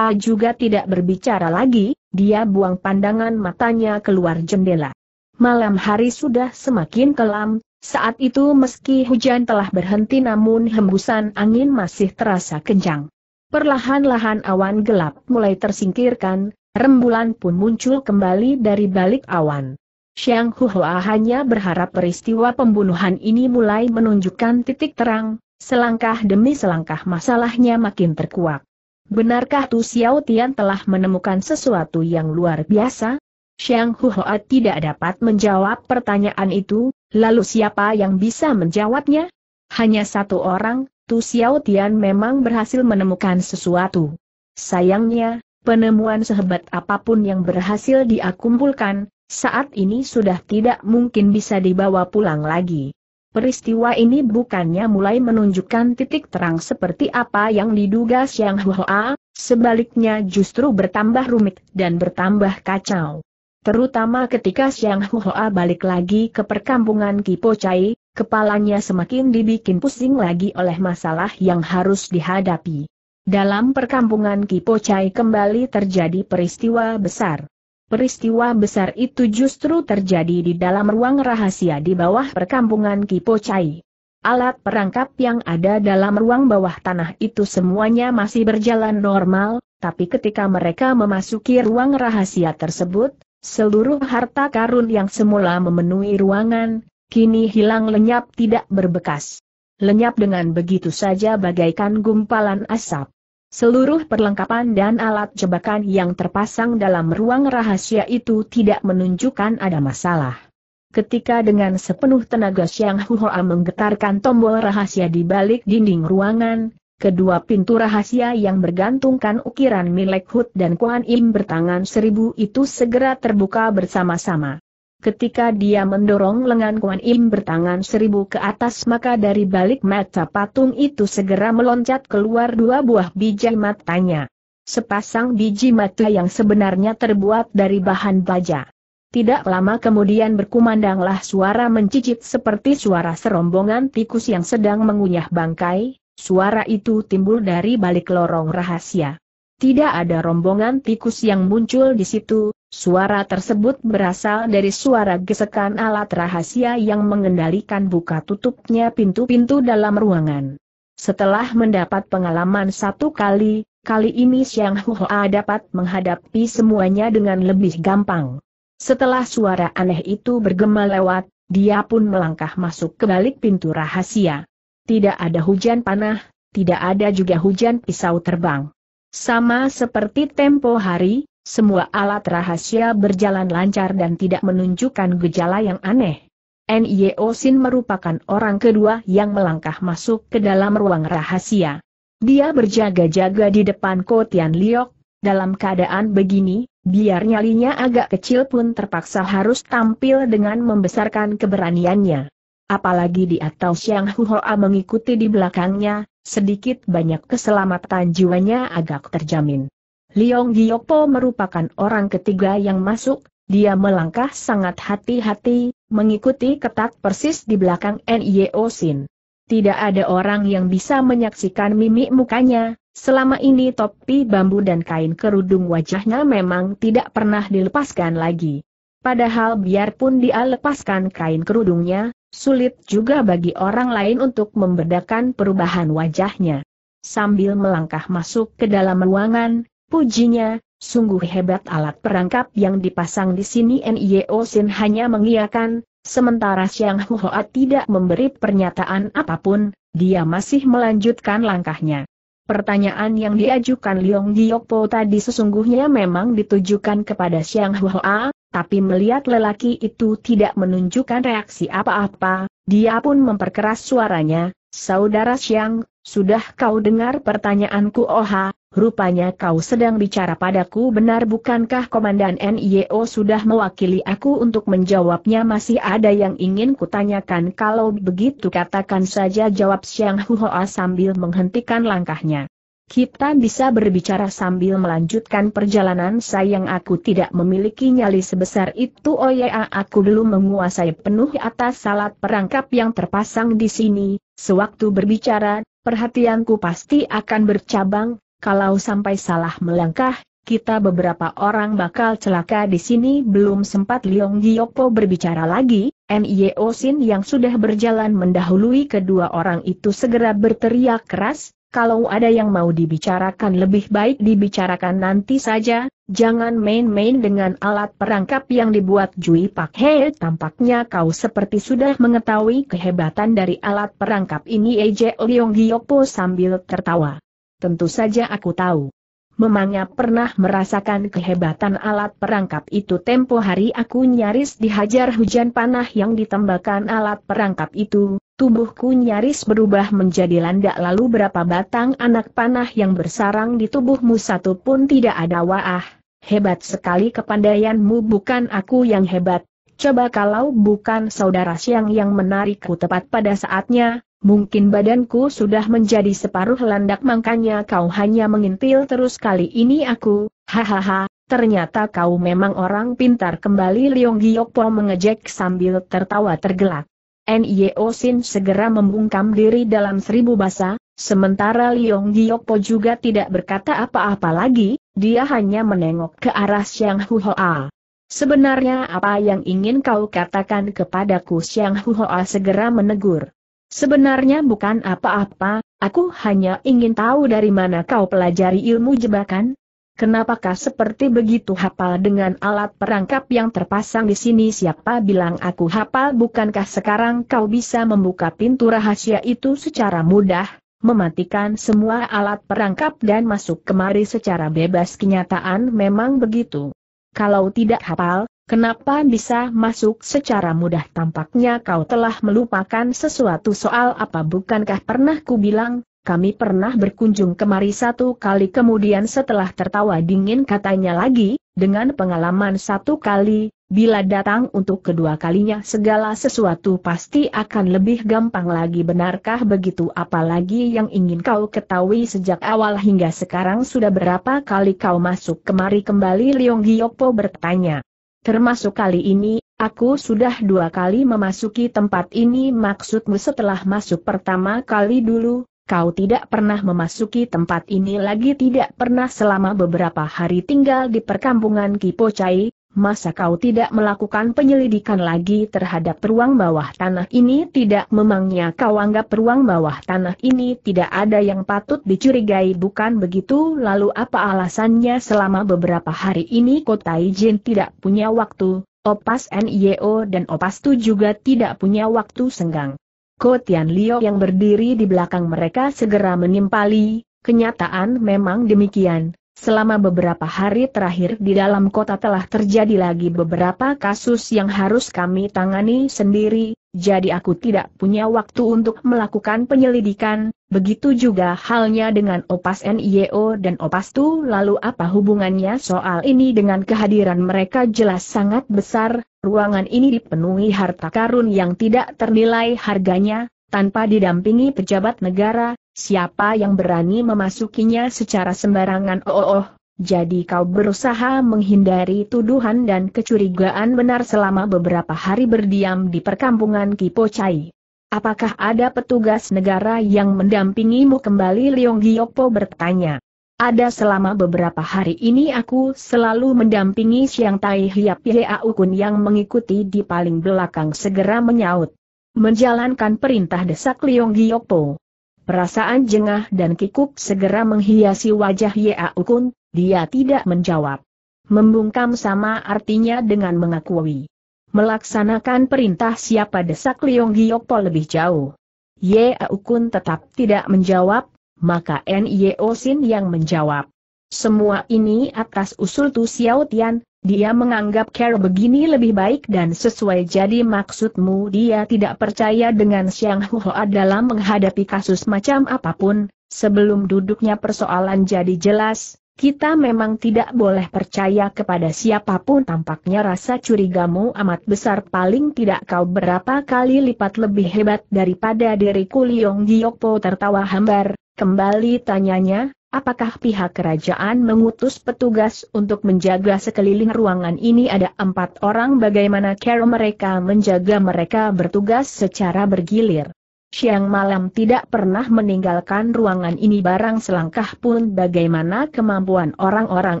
juga tidak berbicara lagi, dia buang pandangan matanya keluar jendela. Malam hari sudah semakin kelam, saat itu meski hujan telah berhenti namun hembusan angin masih terasa kencang. Perlahan-lahan awan gelap mulai tersingkirkan, rembulan pun muncul kembali dari balik awan. Xiang Huhua hanya berharap peristiwa pembunuhan ini mulai menunjukkan titik terang, selangkah demi selangkah masalahnya makin terkuak. Benarkah Tu Xiao Tian telah menemukan sesuatu yang luar biasa? Xiang Huhua tidak dapat menjawab pertanyaan itu, lalu siapa yang bisa menjawabnya? Hanya satu orang, itu Xiao Tian memang berhasil menemukan sesuatu. Sayangnya, penemuan sehebat apapun yang berhasil diakumpulkan saat ini sudah tidak mungkin bisa dibawa pulang lagi. Peristiwa ini bukannya mulai menunjukkan titik terang seperti apa yang diduga Xiang Hua, sebaliknya justru bertambah rumit dan bertambah kacau. Terutama ketika Xiang Hua balik lagi ke perkampungan Kipo Chai, Kepalanya semakin dibikin pusing lagi oleh masalah yang harus dihadapi. Dalam perkampungan Kipocai kembali terjadi peristiwa besar. Peristiwa besar itu justru terjadi di dalam ruang rahasia di bawah perkampungan Kipocai. Alat perangkap yang ada dalam ruang bawah tanah itu semuanya masih berjalan normal, tapi ketika mereka memasuki ruang rahasia tersebut, seluruh harta karun yang semula memenuhi ruangan, kini hilang lenyap tidak berbekas. Lenyap dengan begitu saja bagaikan gumpalan asap. Seluruh perlengkapan dan alat jebakan yang terpasang dalam ruang rahasia itu tidak menunjukkan ada masalah. Ketika dengan sepenuh tenaga Xiang Huoa menggetarkan tombol rahasia di balik dinding ruangan, kedua pintu rahasia yang bergantungkan ukiran milik Hud dan Kuan Im bertangan seribu itu segera terbuka bersama-sama. Ketika dia mendorong lengan Kuan Im bertangan seribu ke atas maka dari balik mata patung itu segera meloncat keluar dua buah biji matanya. Sepasang biji mata yang sebenarnya terbuat dari bahan baja. Tidak lama kemudian berkumandanglah suara mencicit seperti suara serombongan tikus yang sedang mengunyah bangkai, suara itu timbul dari balik lorong rahasia. Tidak ada rombongan tikus yang muncul di situ, Suara tersebut berasal dari suara gesekan alat rahasia yang mengendalikan buka tutupnya pintu-pintu dalam ruangan. Setelah mendapat pengalaman satu kali, kali ini Xiang Hua dapat menghadapi semuanya dengan lebih gampang. Setelah suara aneh itu bergema lewat, dia pun melangkah masuk ke balik pintu rahasia. Tidak ada hujan panah, tidak ada juga hujan pisau terbang. Sama seperti tempo hari, semua alat rahasia berjalan lancar dan tidak menunjukkan gejala yang aneh. Nio Sin merupakan orang kedua yang melangkah masuk ke dalam ruang rahasia. Dia berjaga-jaga di depan Kotian Liok, dalam keadaan begini, biar nyalinya agak kecil pun terpaksa harus tampil dengan membesarkan keberaniannya. Apalagi di atas Yang Huhoa mengikuti di belakangnya, sedikit banyak keselamatan jiwanya agak terjamin. Liong Giopo merupakan orang ketiga yang masuk, dia melangkah sangat hati-hati, mengikuti ketat persis di belakang N.I.O. Sin. Tidak ada orang yang bisa menyaksikan mimik mukanya, Selama ini topi bambu dan kain kerudung wajahnya memang tidak pernah dilepaskan lagi. Padahal biarpun dia lepaskan kain kerudungnya, sulit juga bagi orang lain untuk membedakan perubahan wajahnya. Sambil melangkah masuk ke dalam ruangan, Pujinya, sungguh hebat alat perangkap yang dipasang di sini Nio Sin hanya mengiakan, sementara Siang Huoa tidak memberi pernyataan apapun, dia masih melanjutkan langkahnya. Pertanyaan yang diajukan Liong Giokpo tadi sesungguhnya memang ditujukan kepada Siang Huoa, tapi melihat lelaki itu tidak menunjukkan reaksi apa-apa, dia pun memperkeras suaranya, Saudara Siang. Sudah kau dengar pertanyaanku Oha, rupanya kau sedang bicara padaku benar bukankah Komandan NIO sudah mewakili aku untuk menjawabnya masih ada yang ingin kutanyakan kalau begitu katakan saja jawab Xiang Huoa sambil menghentikan langkahnya. Kita bisa berbicara sambil melanjutkan perjalanan sayang aku tidak memiliki nyali sebesar itu oh ya aku dulu menguasai penuh atas salat perangkap yang terpasang di sini, sewaktu berbicara Perhatianku pasti akan bercabang, kalau sampai salah melangkah, kita beberapa orang bakal celaka di sini belum sempat Leong Giopo berbicara lagi, Mio Sin yang sudah berjalan mendahului kedua orang itu segera berteriak keras, kalau ada yang mau dibicarakan lebih baik dibicarakan nanti saja, jangan main-main dengan alat perangkap yang dibuat Jui Pak He. Tampaknya kau seperti sudah mengetahui kehebatan dari alat perangkap ini Eje Leong Giopo sambil tertawa. Tentu saja aku tahu. Memangnya pernah merasakan kehebatan alat perangkap itu tempo hari aku nyaris dihajar hujan panah yang ditembakkan alat perangkap itu, Tubuhku nyaris berubah menjadi landak lalu berapa batang anak panah yang bersarang di tubuhmu satu pun tidak ada waah. Hebat sekali kepandaianmu bukan aku yang hebat. Coba kalau bukan saudara siang yang menarikku tepat pada saatnya, mungkin badanku sudah menjadi separuh landak makanya kau hanya mengintil terus kali ini aku, hahaha, ternyata kau memang orang pintar kembali Leong Giyokpo mengejek sambil tertawa tergelak. NIO Sin segera membungkam diri dalam seribu basa, sementara Liong Giyokpo juga tidak berkata apa-apa lagi, dia hanya menengok ke arah Xiang Huhoa. Sebenarnya apa yang ingin kau katakan kepadaku Xiang Huhoa segera menegur. Sebenarnya bukan apa-apa, aku hanya ingin tahu dari mana kau pelajari ilmu jebakan, Kenapakah seperti begitu hafal dengan alat perangkap yang terpasang di sini siapa bilang aku hafal bukankah sekarang kau bisa membuka pintu rahasia itu secara mudah, mematikan semua alat perangkap dan masuk kemari secara bebas kenyataan memang begitu. Kalau tidak hafal, kenapa bisa masuk secara mudah tampaknya kau telah melupakan sesuatu soal apa bukankah pernah ku bilang, kami pernah berkunjung kemari satu kali kemudian setelah tertawa dingin katanya lagi, dengan pengalaman satu kali, bila datang untuk kedua kalinya segala sesuatu pasti akan lebih gampang lagi benarkah begitu apalagi yang ingin kau ketahui sejak awal hingga sekarang sudah berapa kali kau masuk kemari kembali Leong Giyokpo bertanya. Termasuk kali ini, Aku sudah dua kali memasuki tempat ini maksudmu setelah masuk pertama kali dulu, Kau tidak pernah memasuki tempat ini lagi tidak pernah selama beberapa hari tinggal di perkampungan Kipocai, masa kau tidak melakukan penyelidikan lagi terhadap ruang bawah tanah ini tidak memangnya kau anggap ruang bawah tanah ini tidak ada yang patut dicurigai bukan begitu lalu apa alasannya selama beberapa hari ini kota Ijin tidak punya waktu, Opas NIO dan Opas Tu juga tidak punya waktu senggang. Ko Tian yang berdiri di belakang mereka segera menimpali, kenyataan memang demikian. Selama beberapa hari terakhir di dalam kota telah terjadi lagi beberapa kasus yang harus kami tangani sendiri, jadi aku tidak punya waktu untuk melakukan penyelidikan, begitu juga halnya dengan Opas NIO dan Opas Tu lalu apa hubungannya soal ini dengan kehadiran mereka jelas sangat besar, ruangan ini dipenuhi harta karun yang tidak ternilai harganya, tanpa didampingi pejabat negara, siapa yang berani memasukinya secara sembarangan oh oh, oh. jadi kau berusaha menghindari tuduhan dan kecurigaan benar selama beberapa hari berdiam di perkampungan Kipocai. Apakah ada petugas negara yang mendampingimu kembali Leong Giopo bertanya. Ada selama beberapa hari ini aku selalu mendampingi Siang Tai Hiap Hiau Kun yang mengikuti di paling belakang segera menyaut. Menjalankan perintah desak Liong Giyokpo. Perasaan jengah dan kikuk segera menghiasi wajah Hiau Kun, dia tidak menjawab. Membungkam sama artinya dengan mengakui. Melaksanakan perintah siapa desak Liong Giyokpo lebih jauh. Ye Aukun tetap tidak menjawab, maka Nio Sin yang menjawab. Semua ini atas usul Tu Xiao Tian, dia menganggap ker begini lebih baik dan sesuai jadi maksudmu dia tidak percaya dengan Xiang Huoa dalam menghadapi kasus macam apapun, sebelum duduknya persoalan jadi jelas, kita memang tidak boleh percaya kepada siapapun tampaknya rasa curigamu amat besar paling tidak kau berapa kali lipat lebih hebat daripada diriku Liong Giokpo tertawa hambar, Kembali tanyanya, apakah pihak kerajaan mengutus petugas untuk menjaga sekeliling ruangan ini ada empat orang bagaimana cara mereka menjaga mereka bertugas secara bergilir. Siang malam tidak pernah meninggalkan ruangan ini barang selangkah pun bagaimana kemampuan orang-orang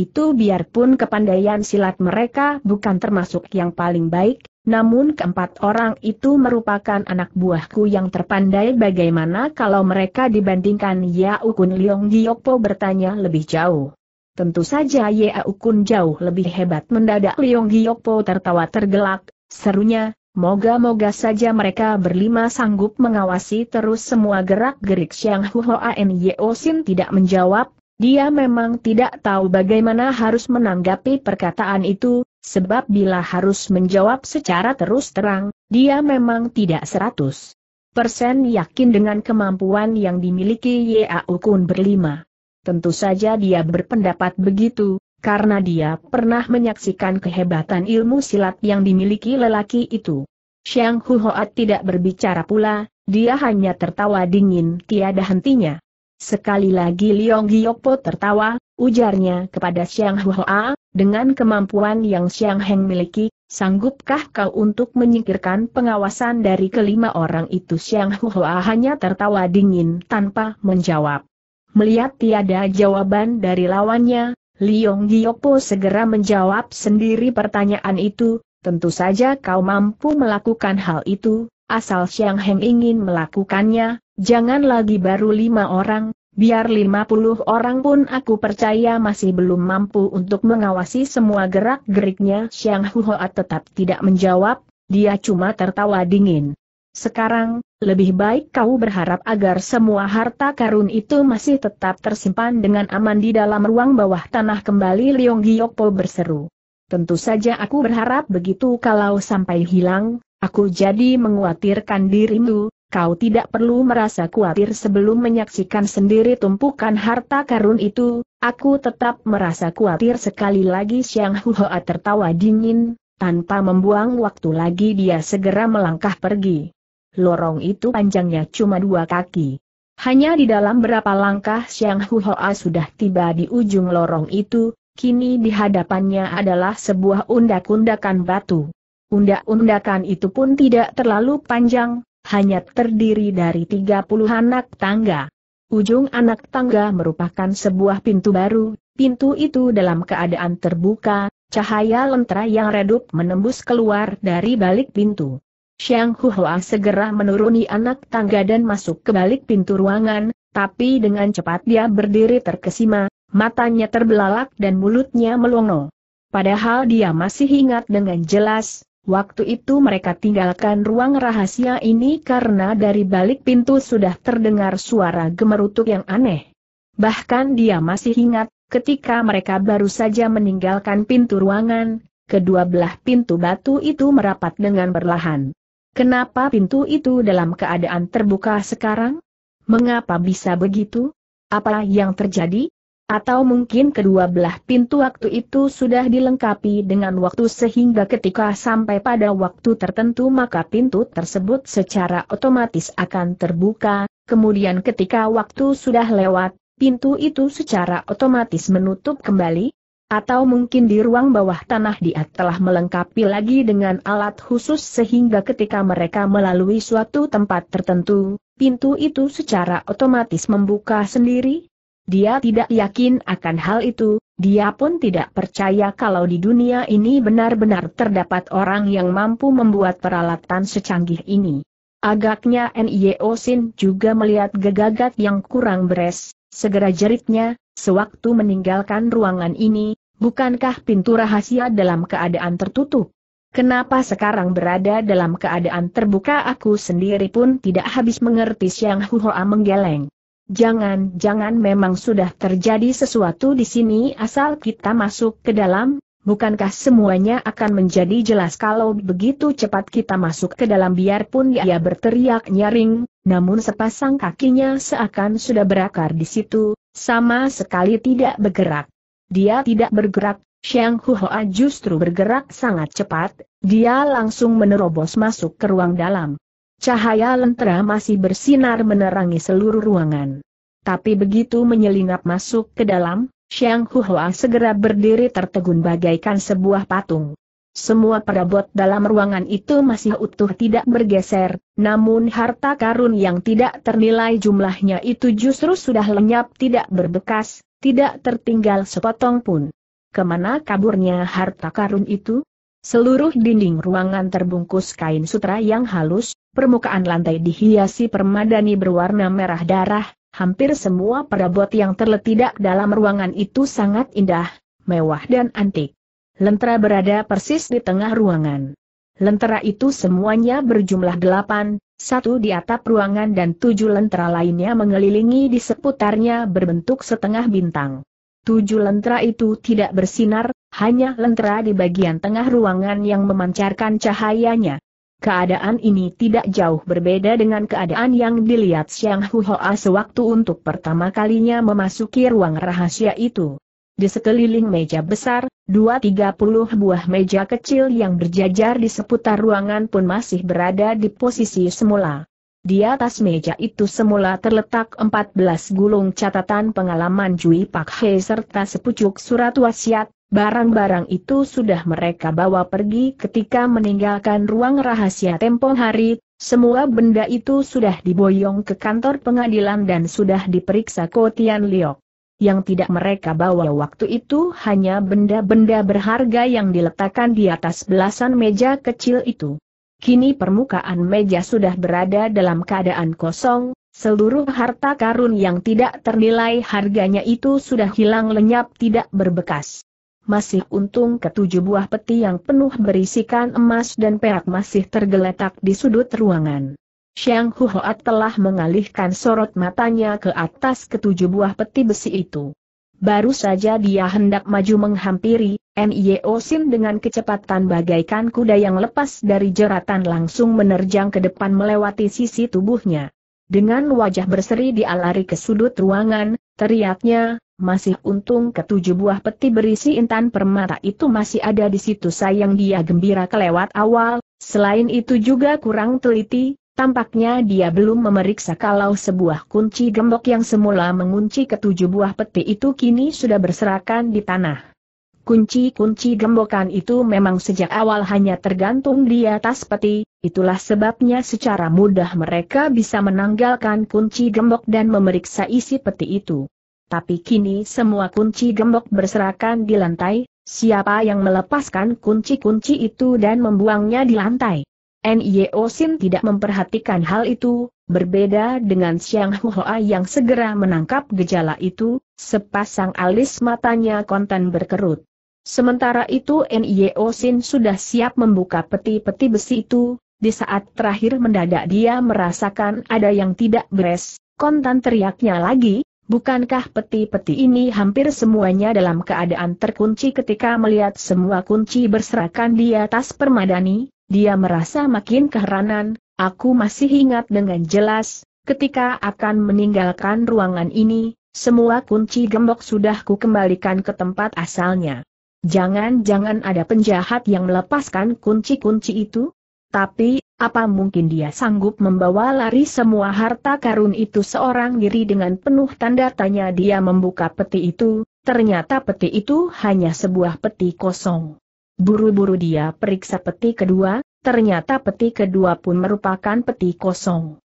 itu biarpun kepandaian silat mereka bukan termasuk yang paling baik, namun keempat orang itu merupakan anak buahku yang terpandai bagaimana kalau mereka dibandingkan Ya Ukun Leong Giokpo bertanya lebih jauh. Tentu saja Ya Ukun jauh lebih hebat mendadak Leong Giokpo tertawa tergelak, serunya, Moga-moga saja mereka berlima sanggup mengawasi terus semua gerak-gerik Xiang Huoan Yeo Sin tidak menjawab, dia memang tidak tahu bagaimana harus menanggapi perkataan itu, Sebab bila harus menjawab secara terus terang, dia memang tidak 100 persen yakin dengan kemampuan yang dimiliki Yau Kun berlima. Tentu saja dia berpendapat begitu, karena dia pernah menyaksikan kehebatan ilmu silat yang dimiliki lelaki itu. Xiang Huhoat tidak berbicara pula, dia hanya tertawa dingin tiada hentinya. Sekali lagi Leong Giyokpo tertawa, ujarnya kepada Xiang Hua, dengan kemampuan yang Xiang Heng miliki, sanggupkah kau untuk menyingkirkan pengawasan dari kelima orang itu Xiang Hua hanya tertawa dingin tanpa menjawab. Melihat tiada jawaban dari lawannya, Liong Giopo segera menjawab sendiri pertanyaan itu, tentu saja kau mampu melakukan hal itu, asal Xiang Heng ingin melakukannya, jangan lagi baru lima orang, Biar 50 orang pun aku percaya masih belum mampu untuk mengawasi semua gerak-geriknya Xiang Huhoat tetap tidak menjawab, dia cuma tertawa dingin. Sekarang, lebih baik kau berharap agar semua harta karun itu masih tetap tersimpan dengan aman di dalam ruang bawah tanah kembali Leong Giyokpo berseru. Tentu saja aku berharap begitu kalau sampai hilang, aku jadi menguatirkan dirimu, kau tidak perlu merasa khawatir sebelum menyaksikan sendiri tumpukan harta karun itu, aku tetap merasa khawatir sekali lagi Xiang Huhoa tertawa dingin, tanpa membuang waktu lagi dia segera melangkah pergi. Lorong itu panjangnya cuma dua kaki. Hanya di dalam berapa langkah Xiang Huhoa sudah tiba di ujung lorong itu, kini di hadapannya adalah sebuah undak-undakan batu. Undak-undakan itu pun tidak terlalu panjang, hanya terdiri dari tiga puluh anak tangga. Ujung anak tangga merupakan sebuah pintu baru, pintu itu dalam keadaan terbuka, cahaya lentera yang redup menembus keluar dari balik pintu. Xiang Huhua segera menuruni anak tangga dan masuk ke balik pintu ruangan, tapi dengan cepat dia berdiri terkesima, matanya terbelalak dan mulutnya melongo. Padahal dia masih ingat dengan jelas, Waktu itu mereka tinggalkan ruang rahasia ini karena dari balik pintu sudah terdengar suara gemerutuk yang aneh. Bahkan dia masih ingat, ketika mereka baru saja meninggalkan pintu ruangan, kedua belah pintu batu itu merapat dengan perlahan. Kenapa pintu itu dalam keadaan terbuka sekarang? Mengapa bisa begitu? Apa yang terjadi? Atau mungkin kedua belah pintu waktu itu sudah dilengkapi dengan waktu sehingga ketika sampai pada waktu tertentu maka pintu tersebut secara otomatis akan terbuka, kemudian ketika waktu sudah lewat, pintu itu secara otomatis menutup kembali, atau mungkin di ruang bawah tanah dia telah melengkapi lagi dengan alat khusus sehingga ketika mereka melalui suatu tempat tertentu, pintu itu secara otomatis membuka sendiri, dia tidak yakin akan hal itu, dia pun tidak percaya kalau di dunia ini benar-benar terdapat orang yang mampu membuat peralatan secanggih ini. Agaknya N.I.O. Sin juga melihat gegagat yang kurang beres, segera jeritnya, sewaktu meninggalkan ruangan ini, bukankah pintu rahasia dalam keadaan tertutup? Kenapa sekarang berada dalam keadaan terbuka aku sendiri pun tidak habis mengerti Siang Huhoa menggeleng. Jangan-jangan memang sudah terjadi sesuatu di sini asal kita masuk ke dalam, bukankah semuanya akan menjadi jelas kalau begitu cepat kita masuk ke dalam biarpun ia berteriak nyaring, namun sepasang kakinya seakan sudah berakar di situ, sama sekali tidak bergerak. Dia tidak bergerak, Xiang Huoa justru bergerak sangat cepat, dia langsung menerobos masuk ke ruang dalam. Cahaya lentera masih bersinar menerangi seluruh ruangan. Tapi begitu menyelinap masuk ke dalam, Xiang Huhua segera berdiri tertegun bagaikan sebuah patung. Semua perabot dalam ruangan itu masih utuh tidak bergeser, namun harta karun yang tidak ternilai jumlahnya itu justru sudah lenyap tidak berbekas, tidak tertinggal sepotong pun. Kemana kaburnya harta karun itu? Seluruh dinding ruangan terbungkus kain sutra yang halus, permukaan lantai dihiasi permadani berwarna merah darah, hampir semua perabot yang terletak dalam ruangan itu sangat indah, mewah dan antik. Lentera berada persis di tengah ruangan. Lentera itu semuanya berjumlah delapan, satu di atap ruangan dan tujuh lentera lainnya mengelilingi di seputarnya berbentuk setengah bintang. Tujuh lentera itu tidak bersinar, hanya lentera di bagian tengah ruangan yang memancarkan cahayanya. Keadaan ini tidak jauh berbeda dengan keadaan yang dilihat Xiang Huoa sewaktu untuk pertama kalinya memasuki ruang rahasia itu. Di sekeliling meja besar, dua tiga puluh buah meja kecil yang berjajar di seputar ruangan pun masih berada di posisi semula. Di atas meja itu semula terletak 14 gulung catatan pengalaman Jui Pak He serta sepucuk surat wasiat, barang-barang itu sudah mereka bawa pergi ketika meninggalkan ruang rahasia tempo hari, semua benda itu sudah diboyong ke kantor pengadilan dan sudah diperiksa Kotian Liok. Yang tidak mereka bawa waktu itu hanya benda-benda berharga yang diletakkan di atas belasan meja kecil itu. Kini permukaan meja sudah berada dalam keadaan kosong, seluruh harta karun yang tidak ternilai harganya itu sudah hilang lenyap tidak berbekas. Masih untung ketujuh buah peti yang penuh berisikan emas dan perak masih tergeletak di sudut ruangan. Xiang Huhoat telah mengalihkan sorot matanya ke atas ketujuh buah peti besi itu. Baru saja dia hendak maju menghampiri, Nio Sin dengan kecepatan bagaikan kuda yang lepas dari jeratan langsung menerjang ke depan melewati sisi tubuhnya. Dengan wajah berseri dia lari ke sudut ruangan, teriaknya, masih untung ketujuh buah peti berisi intan permata itu masih ada di situ sayang dia gembira kelewat awal, selain itu juga kurang teliti, Tampaknya dia belum memeriksa kalau sebuah kunci gembok yang semula mengunci ketujuh buah peti itu kini sudah berserakan di tanah. Kunci-kunci gembokan itu memang sejak awal hanya tergantung di atas peti, itulah sebabnya secara mudah mereka bisa menanggalkan kunci gembok dan memeriksa isi peti itu. Tapi kini semua kunci gembok berserakan di lantai, siapa yang melepaskan kunci-kunci itu dan membuangnya di lantai? Nio Sin tidak memperhatikan hal itu, berbeda dengan Siang Hua yang segera menangkap gejala itu, sepasang alis matanya kontan berkerut. Sementara itu Nio Sin sudah siap membuka peti-peti besi itu, di saat terakhir mendadak dia merasakan ada yang tidak beres, kontan teriaknya lagi, bukankah peti-peti ini hampir semuanya dalam keadaan terkunci ketika melihat semua kunci berserakan di atas permadani? Dia merasa makin keheranan, aku masih ingat dengan jelas, ketika akan meninggalkan ruangan ini, semua kunci gembok sudah ku kembalikan ke tempat asalnya. Jangan-jangan ada penjahat yang melepaskan kunci-kunci itu? Tapi, apa mungkin dia sanggup membawa lari semua harta karun itu seorang diri dengan penuh tanda tanya dia membuka peti itu, ternyata peti itu hanya sebuah peti kosong. Buru-buru dia periksa peti kedua, ternyata peti kedua pun merupakan peti kosong.